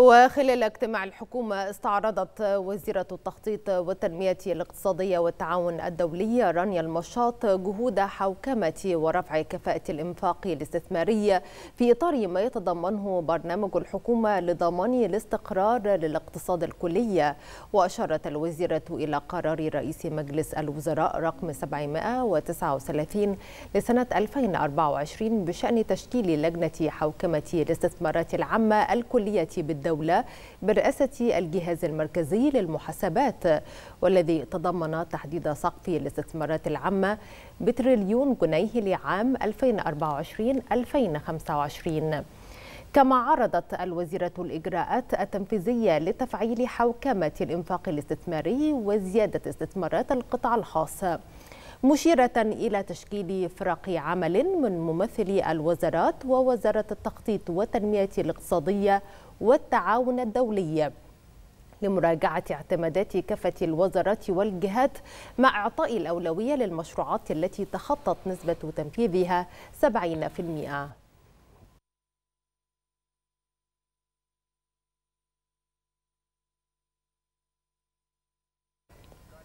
وخلال اجتماع الحكومة استعرضت وزيرة التخطيط والتنمية الاقتصادية والتعاون الدولي رانيا المشاط جهود حوكمة ورفع كفاءة الإنفاق الاستثماري في إطار ما يتضمنه برنامج الحكومة لضمان الاستقرار للاقتصاد الكلي وأشارت الوزيرة إلى قرار رئيس مجلس الوزراء رقم 739 لسنة 2024 بشأن تشكيل لجنة حوكمة الاستثمارات العامة الكلية بالدولة الدولة برئاسة الجهاز المركزي للمحاسبات والذي تضمن تحديد سقف الاستثمارات العامة بتريليون جنيه لعام 2024-2025 كما عرضت الوزيرة الإجراءات التنفيذية لتفعيل حوكمة الإنفاق الاستثماري وزيادة استثمارات القطاع الخاص مشيرة إلى تشكيل فرق عمل من ممثلي الوزارات ووزارة التخطيط والتنمية الاقتصادية والتعاون الدولي لمراجعة اعتمادات كافة الوزارات والجهات مع إعطاء الأولوية للمشروعات التي تخطت نسبة تنفيذها 70%